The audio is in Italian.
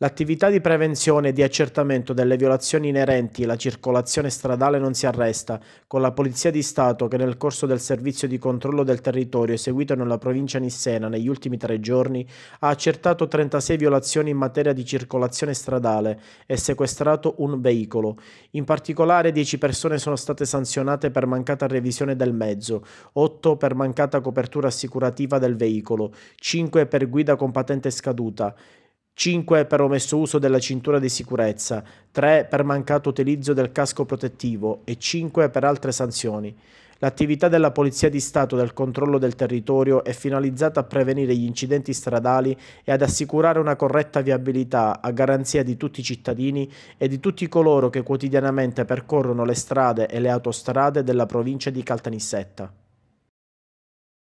L'attività di prevenzione e di accertamento delle violazioni inerenti alla circolazione stradale non si arresta, con la Polizia di Stato che nel corso del servizio di controllo del territorio eseguito nella provincia nissena negli ultimi tre giorni ha accertato 36 violazioni in materia di circolazione stradale e sequestrato un veicolo. In particolare 10 persone sono state sanzionate per mancata revisione del mezzo, 8 per mancata copertura assicurativa del veicolo, 5 per guida con patente scaduta, 5 per omesso uso della cintura di sicurezza, 3 per mancato utilizzo del casco protettivo e 5 per altre sanzioni. L'attività della Polizia di Stato del controllo del territorio è finalizzata a prevenire gli incidenti stradali e ad assicurare una corretta viabilità a garanzia di tutti i cittadini e di tutti coloro che quotidianamente percorrono le strade e le autostrade della provincia di Caltanissetta.